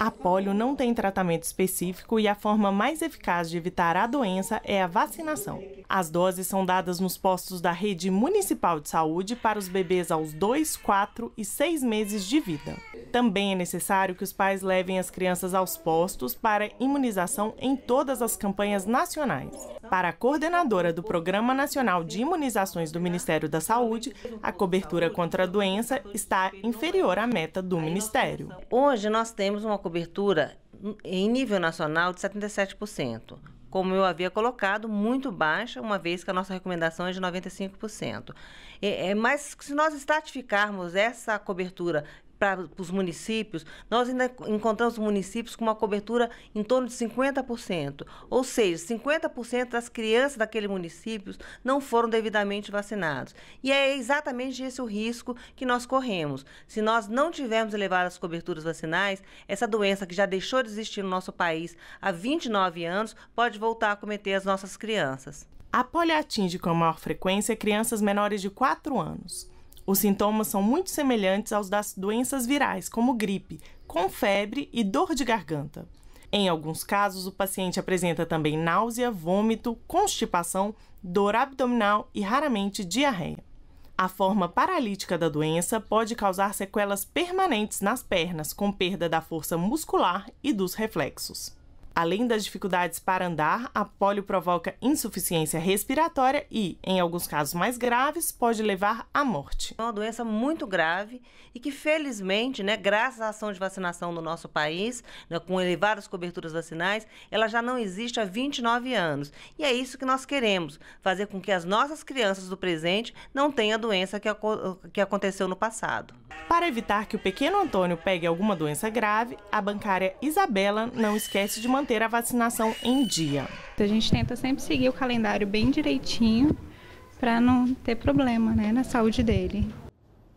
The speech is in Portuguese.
A polio não tem tratamento específico e a forma mais eficaz de evitar a doença é a vacinação. As doses são dadas nos postos da rede municipal de saúde para os bebês aos 2, 4 e 6 meses de vida. Também é necessário que os pais levem as crianças aos postos para imunização em todas as campanhas nacionais. Para a coordenadora do Programa Nacional de Imunizações do Ministério da Saúde, a cobertura contra a doença está inferior à meta do Ministério. Hoje nós temos uma cobertura em nível nacional de 77% como eu havia colocado, muito baixa, uma vez que a nossa recomendação é de 95%. É, é, mas se nós estratificarmos essa cobertura para os municípios, nós ainda encontramos municípios com uma cobertura em torno de 50%. Ou seja, 50% das crianças daquele município não foram devidamente vacinados. E é exatamente esse o risco que nós corremos. Se nós não tivermos elevadas coberturas vacinais, essa doença que já deixou de existir no nosso país há 29 anos pode voltar a cometer as nossas crianças. A polio atinge com maior frequência é crianças menores de 4 anos. Os sintomas são muito semelhantes aos das doenças virais, como gripe, com febre e dor de garganta. Em alguns casos, o paciente apresenta também náusea, vômito, constipação, dor abdominal e raramente diarreia. A forma paralítica da doença pode causar sequelas permanentes nas pernas, com perda da força muscular e dos reflexos. Além das dificuldades para andar, a polio provoca insuficiência respiratória e, em alguns casos mais graves, pode levar à morte. É uma doença muito grave e que, felizmente, né, graças à ação de vacinação no nosso país, né, com elevadas coberturas vacinais, ela já não existe há 29 anos. E é isso que nós queremos, fazer com que as nossas crianças do presente não tenham a doença que, que aconteceu no passado. Para evitar que o pequeno Antônio pegue alguma doença grave, a bancária Isabela não esquece de manter a vacinação em dia. Então, a gente tenta sempre seguir o calendário bem direitinho para não ter problema né, na saúde dele.